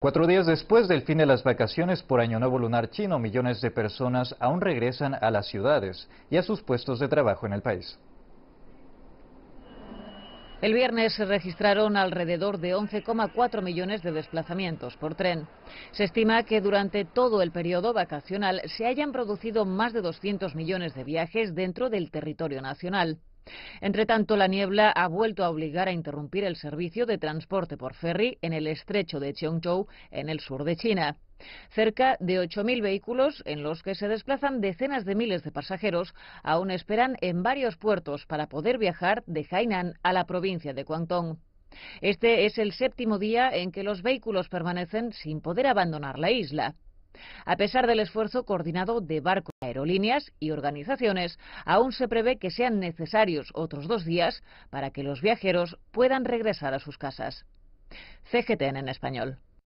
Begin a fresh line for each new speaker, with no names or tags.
Cuatro días después del fin de las vacaciones por Año Nuevo Lunar Chino, millones de personas aún regresan a las ciudades y a sus puestos de trabajo en el país.
El viernes se registraron alrededor de 11,4 millones de desplazamientos por tren. Se estima que durante todo el periodo vacacional se hayan producido más de 200 millones de viajes dentro del territorio nacional. Entre tanto, la niebla ha vuelto a obligar a interrumpir el servicio de transporte por ferry en el estrecho de Cheongchou, en el sur de China. Cerca de 8.000 vehículos en los que se desplazan decenas de miles de pasajeros aún esperan en varios puertos para poder viajar de Hainan a la provincia de Guangdong. Este es el séptimo día en que los vehículos permanecen sin poder abandonar la isla. A pesar del esfuerzo coordinado de barcos, aerolíneas y organizaciones, aún se prevé que sean necesarios otros dos días para que los viajeros puedan regresar a sus casas. CGTN en español.